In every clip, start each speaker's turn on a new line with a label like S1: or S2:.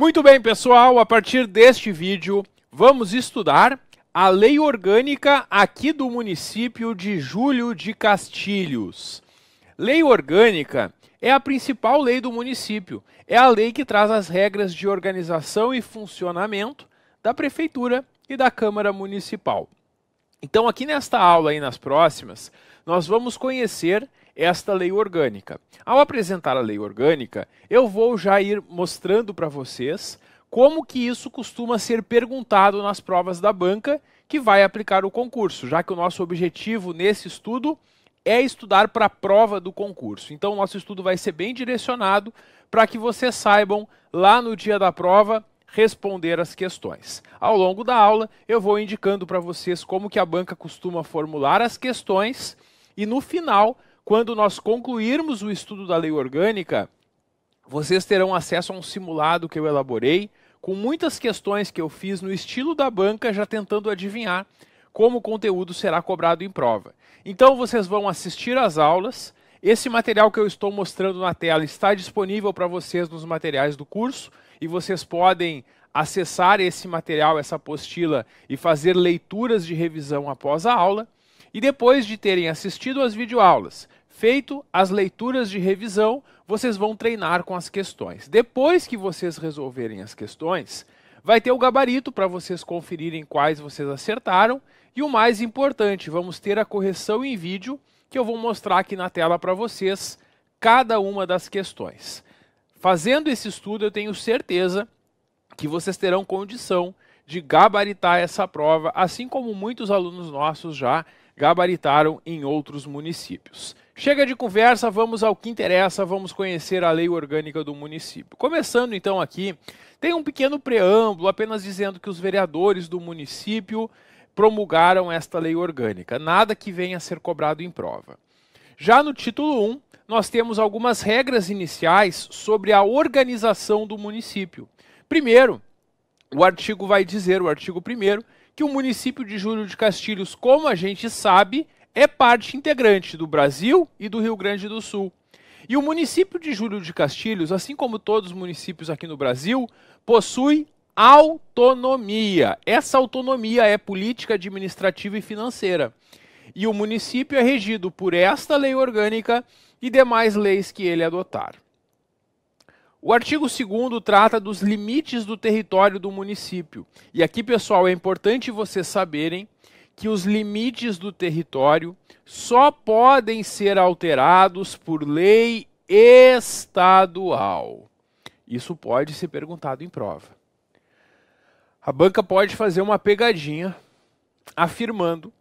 S1: Muito bem, pessoal, a partir deste vídeo vamos estudar a lei orgânica aqui do município de Júlio de Castilhos. Lei orgânica é a principal lei do município. É a lei que traz as regras de organização e funcionamento da prefeitura e da Câmara Municipal. Então, aqui nesta aula e nas próximas, nós vamos conhecer esta lei orgânica. Ao apresentar a lei orgânica, eu vou já ir mostrando para vocês como que isso costuma ser perguntado nas provas da banca que vai aplicar o concurso, já que o nosso objetivo nesse estudo é estudar para a prova do concurso. Então, o nosso estudo vai ser bem direcionado para que vocês saibam, lá no dia da prova, responder as questões. Ao longo da aula, eu vou indicando para vocês como que a banca costuma formular as questões e no final quando nós concluirmos o estudo da lei orgânica, vocês terão acesso a um simulado que eu elaborei, com muitas questões que eu fiz no estilo da banca, já tentando adivinhar como o conteúdo será cobrado em prova. Então vocês vão assistir às aulas. Esse material que eu estou mostrando na tela está disponível para vocês nos materiais do curso e vocês podem acessar esse material, essa apostila e fazer leituras de revisão após a aula. E depois de terem assistido às videoaulas, Feito as leituras de revisão, vocês vão treinar com as questões. Depois que vocês resolverem as questões, vai ter o gabarito para vocês conferirem quais vocês acertaram. E o mais importante, vamos ter a correção em vídeo, que eu vou mostrar aqui na tela para vocês cada uma das questões. Fazendo esse estudo, eu tenho certeza que vocês terão condição de gabaritar essa prova, assim como muitos alunos nossos já gabaritaram em outros municípios. Chega de conversa, vamos ao que interessa, vamos conhecer a lei orgânica do município. Começando então aqui, tem um pequeno preâmbulo apenas dizendo que os vereadores do município promulgaram esta lei orgânica, nada que venha a ser cobrado em prova. Já no título 1, nós temos algumas regras iniciais sobre a organização do município. Primeiro, o artigo vai dizer, o artigo 1 que o município de Júlio de Castilhos, como a gente sabe, é parte integrante do Brasil e do Rio Grande do Sul. E o município de Júlio de Castilhos, assim como todos os municípios aqui no Brasil, possui autonomia. Essa autonomia é política, administrativa e financeira. E o município é regido por esta lei orgânica e demais leis que ele adotar. O artigo 2 trata dos limites do território do município. E aqui, pessoal, é importante vocês saberem que os limites do território só podem ser alterados por lei estadual. Isso pode ser perguntado em prova. A banca pode fazer uma pegadinha afirmando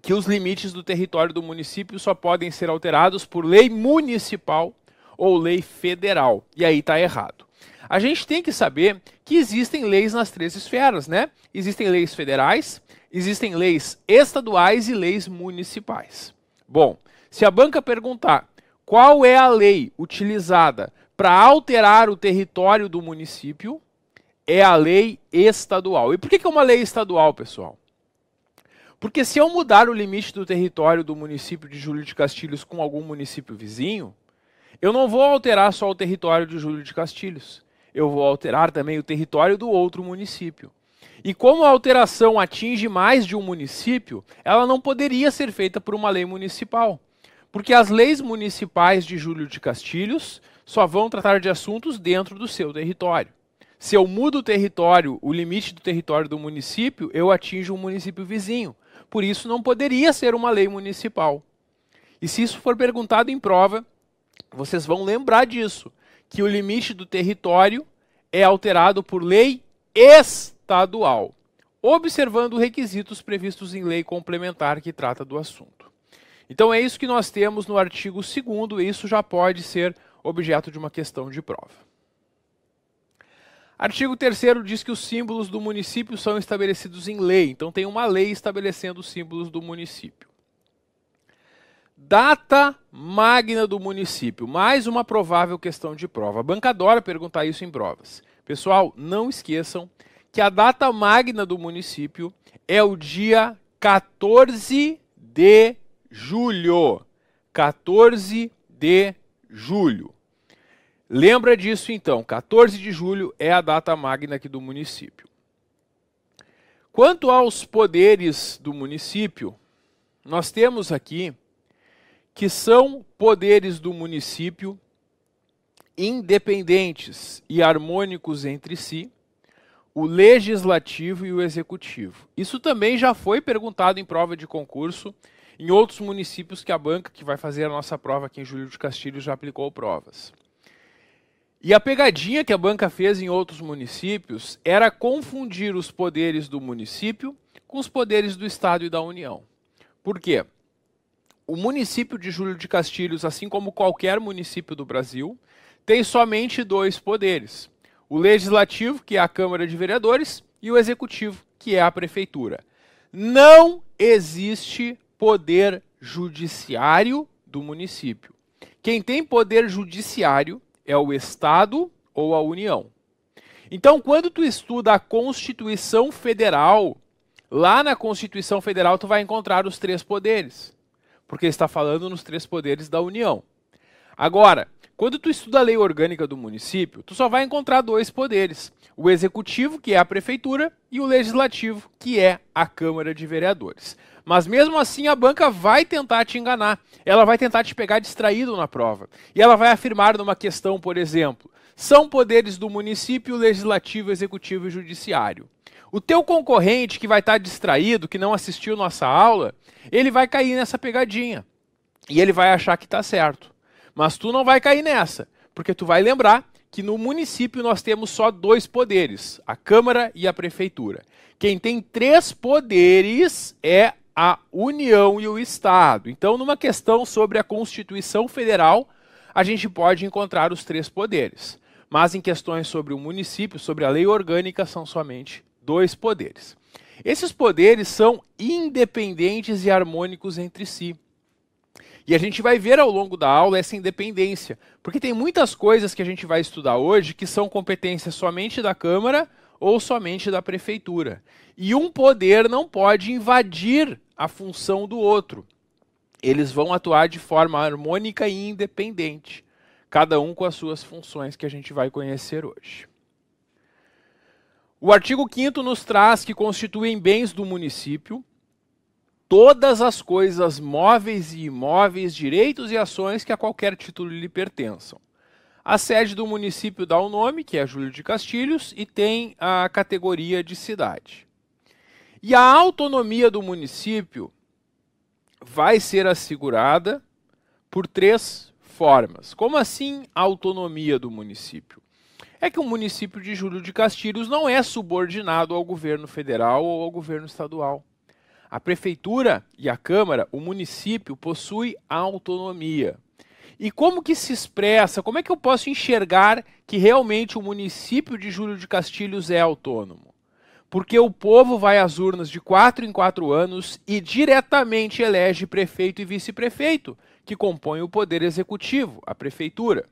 S1: que os limites do território do município só podem ser alterados por lei municipal ou lei federal. E aí está errado. A gente tem que saber que existem leis nas três esferas, né? Existem leis federais, existem leis estaduais e leis municipais. Bom, se a banca perguntar qual é a lei utilizada para alterar o território do município, é a lei estadual. E por que, é uma lei estadual, pessoal? Porque se eu mudar o limite do território do município de Júlio de Castilhos com algum município vizinho, eu não vou alterar só o território de Júlio de Castilhos. Eu vou alterar também o território do outro município. E como a alteração atinge mais de um município, ela não poderia ser feita por uma lei municipal. Porque as leis municipais de Júlio de Castilhos só vão tratar de assuntos dentro do seu território. Se eu mudo o território, o limite do território do município, eu atinjo um município vizinho. Por isso, não poderia ser uma lei municipal. E se isso for perguntado em prova, vocês vão lembrar disso, que o limite do território é alterado por lei estadual estadual, observando requisitos previstos em lei complementar que trata do assunto. Então é isso que nós temos no artigo 2 e isso já pode ser objeto de uma questão de prova. Artigo 3 diz que os símbolos do município são estabelecidos em lei, então tem uma lei estabelecendo os símbolos do município. Data magna do município, mais uma provável questão de prova. A bancadora perguntar isso em provas. Pessoal, não esqueçam que a data magna do município é o dia 14 de julho. 14 de julho. Lembra disso então, 14 de julho é a data magna aqui do município. Quanto aos poderes do município, nós temos aqui que são poderes do município independentes e harmônicos entre si, o legislativo e o executivo. Isso também já foi perguntado em prova de concurso em outros municípios que a banca que vai fazer a nossa prova aqui em Júlio de Castilho já aplicou provas. E a pegadinha que a banca fez em outros municípios era confundir os poderes do município com os poderes do Estado e da União. Por quê? O município de Júlio de Castilhos, assim como qualquer município do Brasil, tem somente dois poderes o legislativo, que é a Câmara de Vereadores, e o executivo, que é a prefeitura. Não existe poder judiciário do município. Quem tem poder judiciário é o Estado ou a União. Então, quando tu estuda a Constituição Federal, lá na Constituição Federal tu vai encontrar os três poderes, porque está falando nos três poderes da União. Agora, quando tu estuda a lei orgânica do município, tu só vai encontrar dois poderes: o executivo, que é a prefeitura, e o legislativo, que é a Câmara de Vereadores. Mas mesmo assim, a banca vai tentar te enganar. Ela vai tentar te pegar distraído na prova. E ela vai afirmar numa questão, por exemplo, são poderes do município, legislativo, executivo e judiciário. O teu concorrente que vai estar distraído, que não assistiu nossa aula, ele vai cair nessa pegadinha. E ele vai achar que está certo. Mas tu não vai cair nessa, porque tu vai lembrar que no município nós temos só dois poderes, a Câmara e a Prefeitura. Quem tem três poderes é a União e o Estado. Então, numa questão sobre a Constituição Federal, a gente pode encontrar os três poderes. Mas em questões sobre o município, sobre a lei orgânica, são somente dois poderes. Esses poderes são independentes e harmônicos entre si. E a gente vai ver ao longo da aula essa independência, porque tem muitas coisas que a gente vai estudar hoje que são competências somente da Câmara ou somente da Prefeitura. E um poder não pode invadir a função do outro. Eles vão atuar de forma harmônica e independente, cada um com as suas funções que a gente vai conhecer hoje. O artigo 5 nos traz que constituem bens do município todas as coisas móveis e imóveis, direitos e ações que a qualquer título lhe pertençam. A sede do município dá o um nome, que é Júlio de Castilhos, e tem a categoria de cidade. E a autonomia do município vai ser assegurada por três formas. Como assim a autonomia do município? É que o município de Júlio de Castilhos não é subordinado ao governo federal ou ao governo estadual. A prefeitura e a Câmara, o município, possui autonomia. E como que se expressa? Como é que eu posso enxergar que realmente o município de Júlio de Castilhos é autônomo? Porque o povo vai às urnas de quatro em quatro anos e diretamente elege prefeito e vice-prefeito, que compõem o poder executivo, a prefeitura.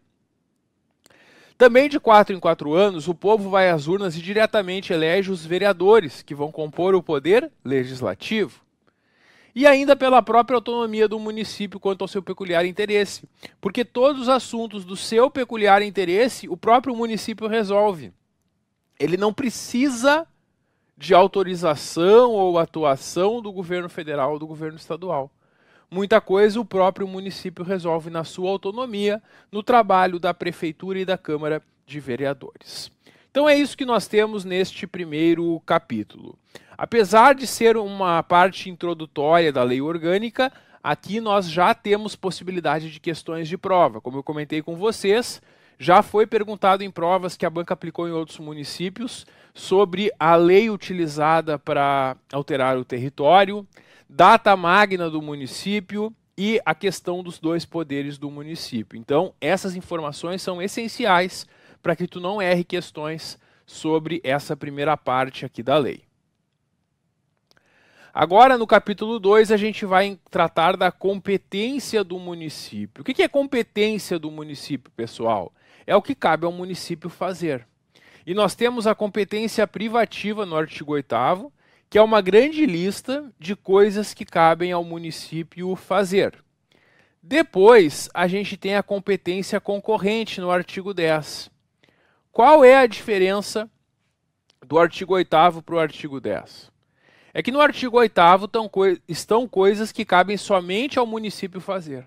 S1: Também de quatro em quatro anos, o povo vai às urnas e diretamente elege os vereadores, que vão compor o poder legislativo. E ainda pela própria autonomia do município quanto ao seu peculiar interesse, porque todos os assuntos do seu peculiar interesse o próprio município resolve. Ele não precisa de autorização ou atuação do governo federal ou do governo estadual. Muita coisa o próprio município resolve na sua autonomia, no trabalho da Prefeitura e da Câmara de Vereadores. Então é isso que nós temos neste primeiro capítulo. Apesar de ser uma parte introdutória da lei orgânica, aqui nós já temos possibilidade de questões de prova. Como eu comentei com vocês, já foi perguntado em provas que a banca aplicou em outros municípios sobre a lei utilizada para alterar o território, data magna do município e a questão dos dois poderes do município. Então, essas informações são essenciais para que tu não erre questões sobre essa primeira parte aqui da lei. Agora, no capítulo 2, a gente vai tratar da competência do município. O que é competência do município, pessoal? É o que cabe ao município fazer. E nós temos a competência privativa no artigo 8 que é uma grande lista de coisas que cabem ao município fazer. Depois, a gente tem a competência concorrente no artigo 10. Qual é a diferença do artigo 8 para o artigo 10? É que no artigo 8 estão coisas que cabem somente ao município fazer.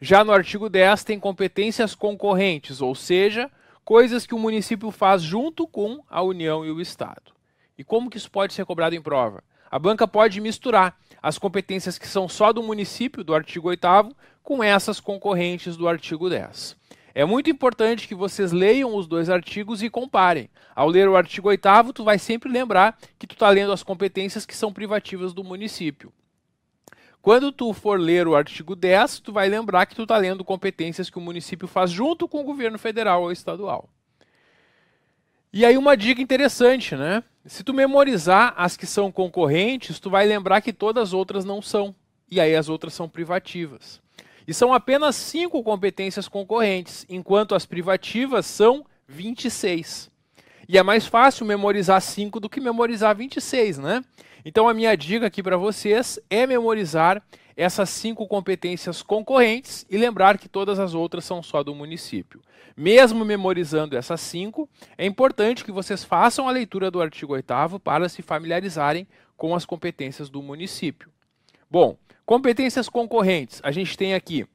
S1: Já no artigo 10 tem competências concorrentes, ou seja, coisas que o município faz junto com a União e o Estado. E como que isso pode ser cobrado em prova? A banca pode misturar as competências que são só do município, do artigo 8 com essas concorrentes do artigo 10. É muito importante que vocês leiam os dois artigos e comparem. Ao ler o artigo 8 tu vai sempre lembrar que tu está lendo as competências que são privativas do município. Quando tu for ler o artigo 10, tu vai lembrar que tu está lendo competências que o município faz junto com o governo federal ou estadual. E aí uma dica interessante, né? Se tu memorizar as que são concorrentes, tu vai lembrar que todas as outras não são. E aí as outras são privativas. E são apenas cinco competências concorrentes, enquanto as privativas são 26. E é mais fácil memorizar 5 do que memorizar 26, né? Então a minha dica aqui para vocês é memorizar essas cinco competências concorrentes e lembrar que todas as outras são só do município. Mesmo memorizando essas cinco, é importante que vocês façam a leitura do artigo 8 para se familiarizarem com as competências do município. Bom, competências concorrentes, a gente tem aqui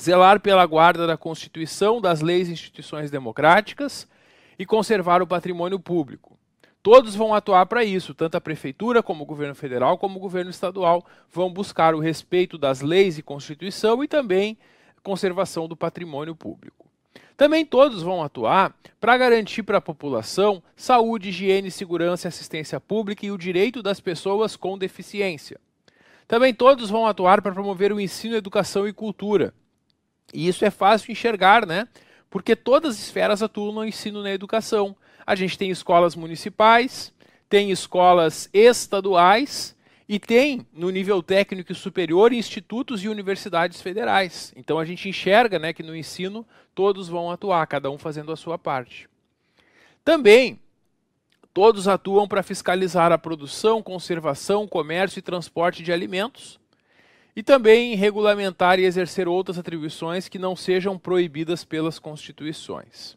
S1: zelar pela guarda da Constituição, das leis e instituições democráticas e conservar o patrimônio público. Todos vão atuar para isso, tanto a prefeitura, como o governo federal, como o governo estadual, vão buscar o respeito das leis e Constituição e também conservação do patrimônio público. Também todos vão atuar para garantir para a população saúde, higiene, segurança, assistência pública e o direito das pessoas com deficiência. Também todos vão atuar para promover o ensino, educação e cultura. E isso é fácil enxergar, né? Porque todas as esferas atuam no ensino e na educação a gente tem escolas municipais, tem escolas estaduais e tem, no nível técnico superior, institutos e universidades federais. Então a gente enxerga né, que no ensino todos vão atuar, cada um fazendo a sua parte. Também todos atuam para fiscalizar a produção, conservação, comércio e transporte de alimentos e também regulamentar e exercer outras atribuições que não sejam proibidas pelas constituições.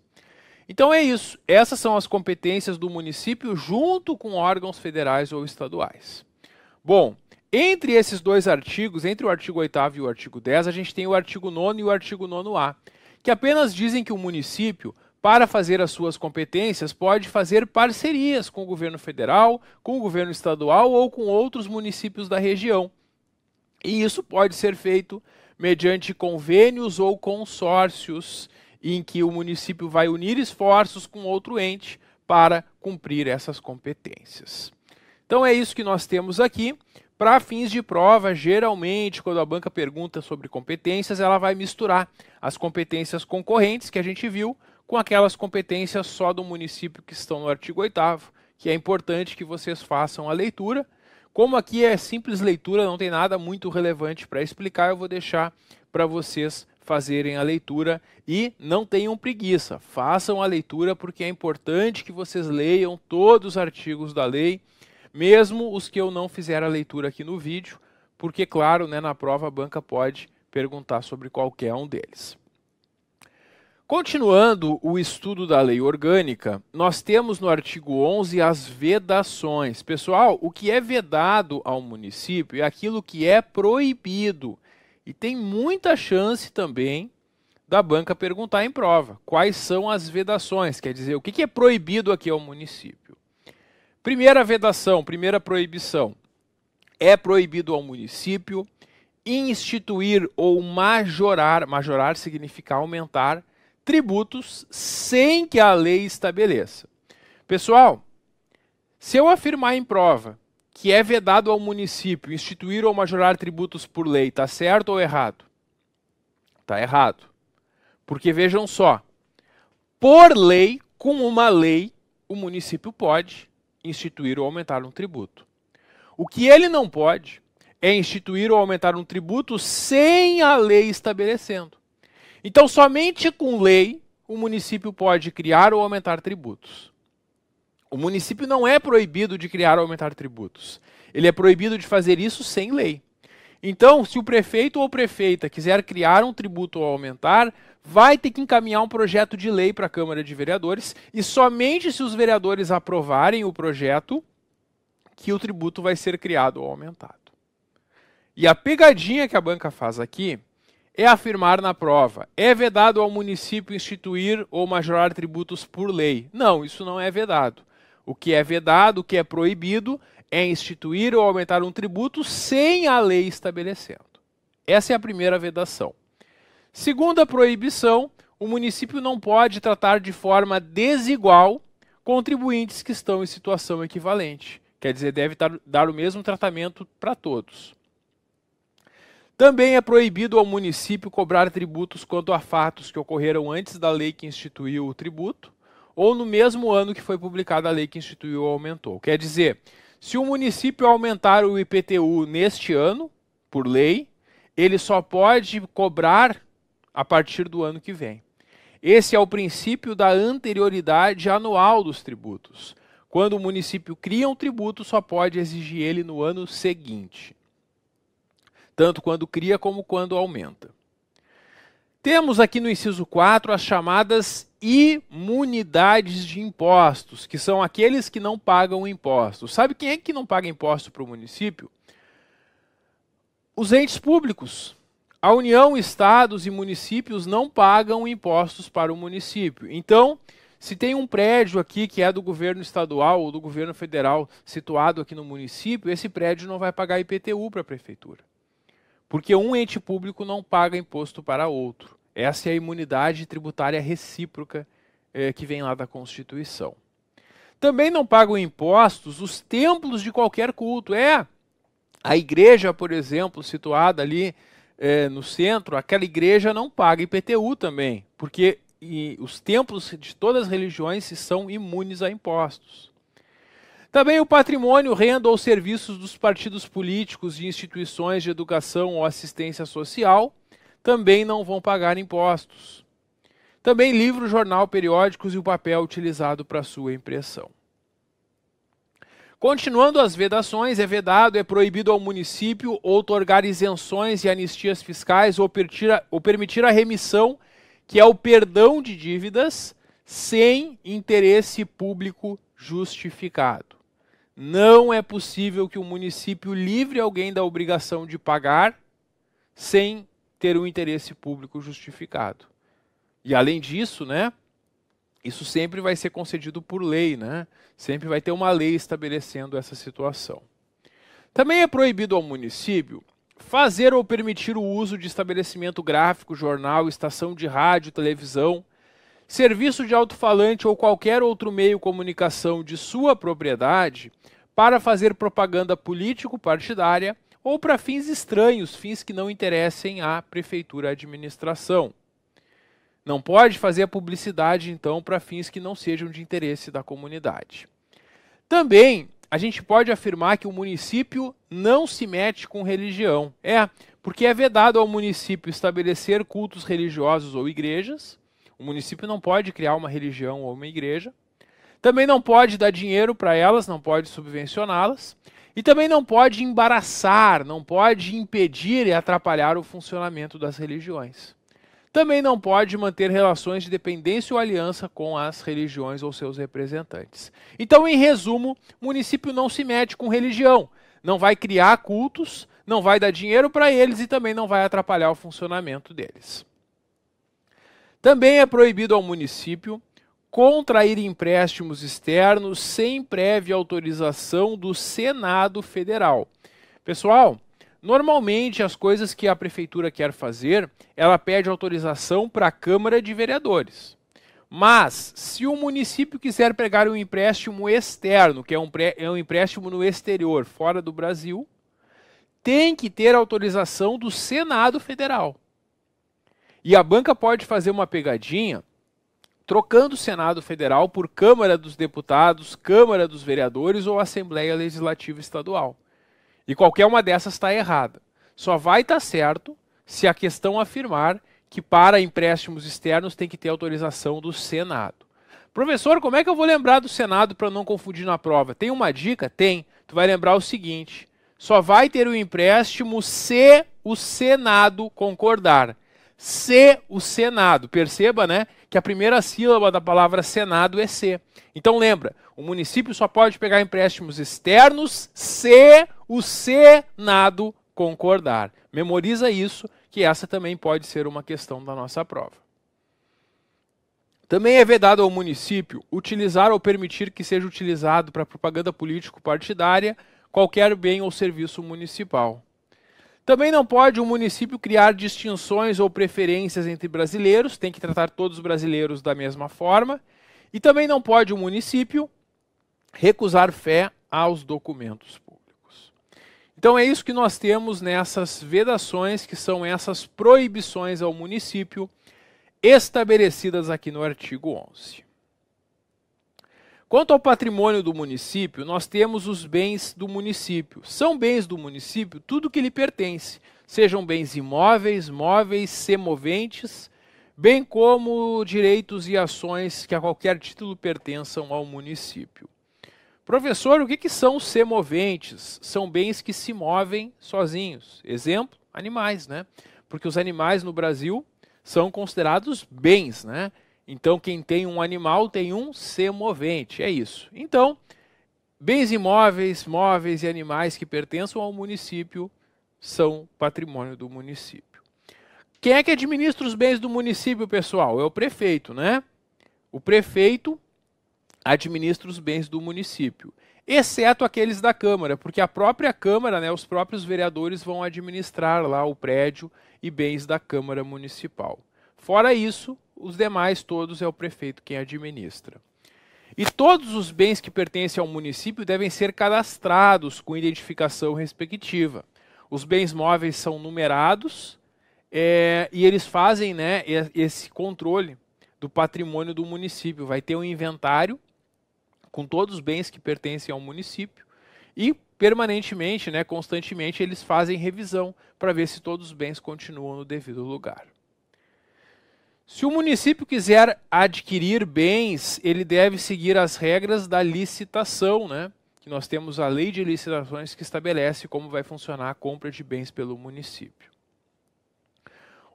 S1: Então é isso. Essas são as competências do município junto com órgãos federais ou estaduais. Bom, entre esses dois artigos, entre o artigo 8 e o artigo 10, a gente tem o artigo 9 e o artigo 9A, que apenas dizem que o município, para fazer as suas competências, pode fazer parcerias com o governo federal, com o governo estadual ou com outros municípios da região. E isso pode ser feito mediante convênios ou consórcios em que o município vai unir esforços com outro ente para cumprir essas competências. Então é isso que nós temos aqui. Para fins de prova, geralmente, quando a banca pergunta sobre competências, ela vai misturar as competências concorrentes que a gente viu com aquelas competências só do município que estão no artigo 8 que é importante que vocês façam a leitura. Como aqui é simples leitura, não tem nada muito relevante para explicar, eu vou deixar para vocês fazerem a leitura e não tenham preguiça. Façam a leitura porque é importante que vocês leiam todos os artigos da lei, mesmo os que eu não fizer a leitura aqui no vídeo, porque claro, né, na prova a banca pode perguntar sobre qualquer um deles. Continuando o estudo da lei orgânica, nós temos no artigo 11 as vedações. Pessoal, o que é vedado ao município é aquilo que é proibido e tem muita chance também da banca perguntar em prova quais são as vedações, quer dizer, o que é proibido aqui ao município. Primeira vedação, primeira proibição. É proibido ao município instituir ou majorar, majorar significa aumentar, tributos sem que a lei estabeleça. Pessoal, se eu afirmar em prova que é vedado ao município instituir ou majorar tributos por lei, está certo ou errado? Está errado. Porque vejam só, por lei, com uma lei, o município pode instituir ou aumentar um tributo. O que ele não pode é instituir ou aumentar um tributo sem a lei estabelecendo. Então, somente com lei o município pode criar ou aumentar tributos. O município não é proibido de criar ou aumentar tributos. Ele é proibido de fazer isso sem lei. Então, se o prefeito ou prefeita quiser criar um tributo ou aumentar, vai ter que encaminhar um projeto de lei para a Câmara de Vereadores e somente se os vereadores aprovarem o projeto que o tributo vai ser criado ou aumentado. E a pegadinha que a banca faz aqui é afirmar na prova: é vedado ao município instituir ou majorar tributos por lei. Não, isso não é vedado. O que é vedado, o que é proibido, é instituir ou aumentar um tributo sem a lei estabelecendo. Essa é a primeira vedação. Segunda proibição, o município não pode tratar de forma desigual contribuintes que estão em situação equivalente. Quer dizer, deve dar o mesmo tratamento para todos. Também é proibido ao município cobrar tributos quanto a fatos que ocorreram antes da lei que instituiu o tributo, ou no mesmo ano que foi publicada a lei que instituiu ou aumentou. Quer dizer, se o município aumentar o IPTU neste ano, por lei, ele só pode cobrar a partir do ano que vem. Esse é o princípio da anterioridade anual dos tributos. Quando o município cria um tributo, só pode exigir ele no ano seguinte. Tanto quando cria como quando aumenta. Temos aqui no inciso 4 as chamadas imunidades de impostos, que são aqueles que não pagam impostos. Sabe quem é que não paga imposto para o município? Os entes públicos. A União, estados e municípios não pagam impostos para o município. Então, se tem um prédio aqui que é do governo estadual ou do governo federal situado aqui no município, esse prédio não vai pagar IPTU para a prefeitura. Porque um ente público não paga imposto para outro. Essa é a imunidade tributária recíproca eh, que vem lá da Constituição. Também não pagam impostos os templos de qualquer culto. É a igreja, por exemplo, situada ali eh, no centro, aquela igreja não paga IPTU também, porque os templos de todas as religiões são imunes a impostos. Também o patrimônio, renda ou serviços dos partidos políticos e instituições de educação ou assistência social também não vão pagar impostos. Também livro, jornal, periódicos e o papel utilizado para sua impressão. Continuando as vedações, é vedado, é proibido ao município outorgar isenções e anistias fiscais ou, ou permitir a remissão, que é o perdão de dívidas, sem interesse público justificado. Não é possível que o município livre alguém da obrigação de pagar sem ter um interesse público justificado. E além disso, né, isso sempre vai ser concedido por lei, né? Sempre vai ter uma lei estabelecendo essa situação. Também é proibido ao município fazer ou permitir o uso de estabelecimento gráfico, jornal, estação de rádio, televisão, serviço de alto-falante ou qualquer outro meio de comunicação de sua propriedade para fazer propaganda político-partidária, ou para fins estranhos, fins que não interessem à prefeitura à administração. Não pode fazer a publicidade, então, para fins que não sejam de interesse da comunidade. Também a gente pode afirmar que o município não se mete com religião. É, porque é vedado ao município estabelecer cultos religiosos ou igrejas. O município não pode criar uma religião ou uma igreja. Também não pode dar dinheiro para elas, não pode subvencioná-las. E também não pode embaraçar, não pode impedir e atrapalhar o funcionamento das religiões. Também não pode manter relações de dependência ou aliança com as religiões ou seus representantes. Então, em resumo, o município não se mete com religião, não vai criar cultos, não vai dar dinheiro para eles e também não vai atrapalhar o funcionamento deles. Também é proibido ao município contrair empréstimos externos sem prévia autorização do Senado Federal. Pessoal, normalmente as coisas que a prefeitura quer fazer, ela pede autorização para a Câmara de Vereadores. Mas, se o município quiser pegar um empréstimo externo, que é um, é um empréstimo no exterior, fora do Brasil, tem que ter autorização do Senado Federal. E a banca pode fazer uma pegadinha trocando o Senado Federal por Câmara dos Deputados, Câmara dos Vereadores ou Assembleia Legislativa Estadual. E qualquer uma dessas está errada. Só vai estar tá certo se a questão afirmar que para empréstimos externos tem que ter autorização do Senado. Professor, como é que eu vou lembrar do Senado para não confundir na prova? Tem uma dica? Tem. Tu vai lembrar o seguinte: só vai ter o empréstimo se o Senado concordar. Se o Senado, perceba, né? que a primeira sílaba da palavra Senado é C. Então lembra, o município só pode pegar empréstimos externos se o Senado concordar. Memoriza isso, que essa também pode ser uma questão da nossa prova. Também é vedado ao município utilizar ou permitir que seja utilizado para propaganda político-partidária qualquer bem ou serviço municipal. Também não pode um município criar distinções ou preferências entre brasileiros, tem que tratar todos os brasileiros da mesma forma. E também não pode o um município recusar fé aos documentos públicos. Então é isso que nós temos nessas vedações, que são essas proibições ao município estabelecidas aqui no artigo 11. Quanto ao patrimônio do município, nós temos os bens do município. São bens do município tudo que lhe pertence, sejam bens imóveis, móveis, semoventes, bem como direitos e ações que a qualquer título pertençam ao município. Professor, o que, que são os semoventes? São bens que se movem sozinhos. Exemplo, animais, né? Porque os animais no Brasil são considerados bens, né? Então, quem tem um animal tem um semovente, é isso. Então, bens imóveis, móveis e animais que pertençam ao município são patrimônio do município. Quem é que administra os bens do município, pessoal? É o prefeito, né? O prefeito administra os bens do município, exceto aqueles da Câmara, porque a própria Câmara, né, os próprios vereadores vão administrar lá o prédio e bens da Câmara Municipal. Fora isso, os demais todos é o prefeito quem administra. E todos os bens que pertencem ao município devem ser cadastrados com identificação respectiva. Os bens móveis são numerados é, e eles fazem né, esse controle do patrimônio do município. Vai ter um inventário com todos os bens que pertencem ao município e permanentemente, né, constantemente, eles fazem revisão para ver se todos os bens continuam no devido lugar. Se o município quiser adquirir bens, ele deve seguir as regras da licitação, né? Que nós temos a lei de licitações que estabelece como vai funcionar a compra de bens pelo município.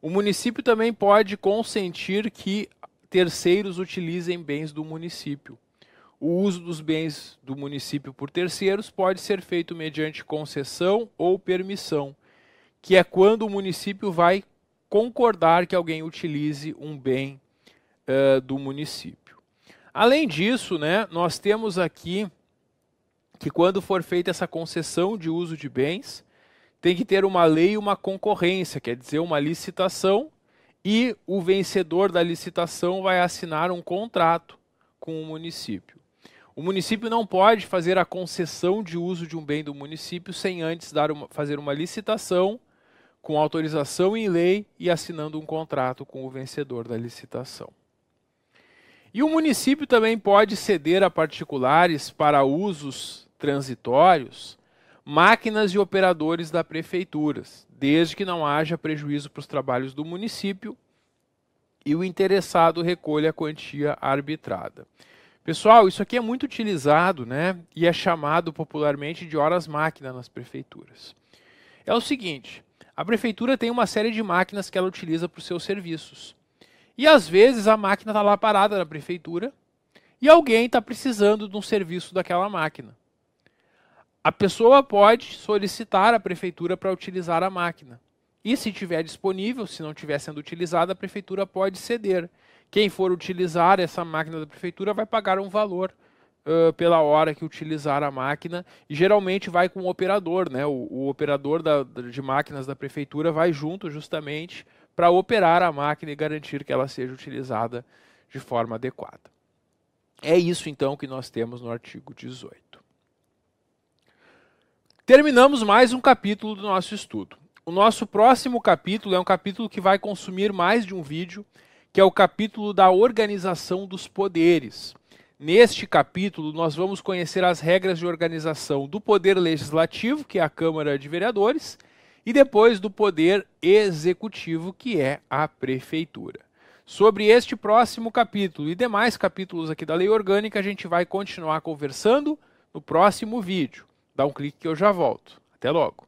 S1: O município também pode consentir que terceiros utilizem bens do município. O uso dos bens do município por terceiros pode ser feito mediante concessão ou permissão, que é quando o município vai concordar que alguém utilize um bem uh, do município. Além disso, né, nós temos aqui que quando for feita essa concessão de uso de bens, tem que ter uma lei e uma concorrência, quer dizer, uma licitação, e o vencedor da licitação vai assinar um contrato com o município. O município não pode fazer a concessão de uso de um bem do município sem antes dar uma, fazer uma licitação com autorização em lei e assinando um contrato com o vencedor da licitação. E o município também pode ceder a particulares para usos transitórios máquinas e operadores da prefeituras, desde que não haja prejuízo para os trabalhos do município e o interessado recolha a quantia arbitrada. Pessoal, isso aqui é muito utilizado, né? E é chamado popularmente de horas máquina nas prefeituras. É o seguinte, a prefeitura tem uma série de máquinas que ela utiliza para os seus serviços. E às vezes a máquina está lá parada na prefeitura e alguém está precisando de um serviço daquela máquina. A pessoa pode solicitar à prefeitura para utilizar a máquina. E se tiver disponível, se não estiver sendo utilizada, a prefeitura pode ceder. Quem for utilizar essa máquina da prefeitura vai pagar um valor pela hora que utilizar a máquina. E geralmente vai com o operador, né? O, o operador da, de máquinas da prefeitura vai junto justamente para operar a máquina e garantir que ela seja utilizada de forma adequada. É isso então que nós temos no artigo 18. Terminamos mais um capítulo do nosso estudo. O nosso próximo capítulo é um capítulo que vai consumir mais de um vídeo, que é o capítulo da organização dos poderes. Neste capítulo, nós vamos conhecer as regras de organização do Poder Legislativo, que é a Câmara de Vereadores, e depois do Poder Executivo, que é a Prefeitura. Sobre este próximo capítulo e demais capítulos aqui da Lei Orgânica, a gente vai continuar conversando no próximo vídeo. Dá um clique que eu já volto. Até logo!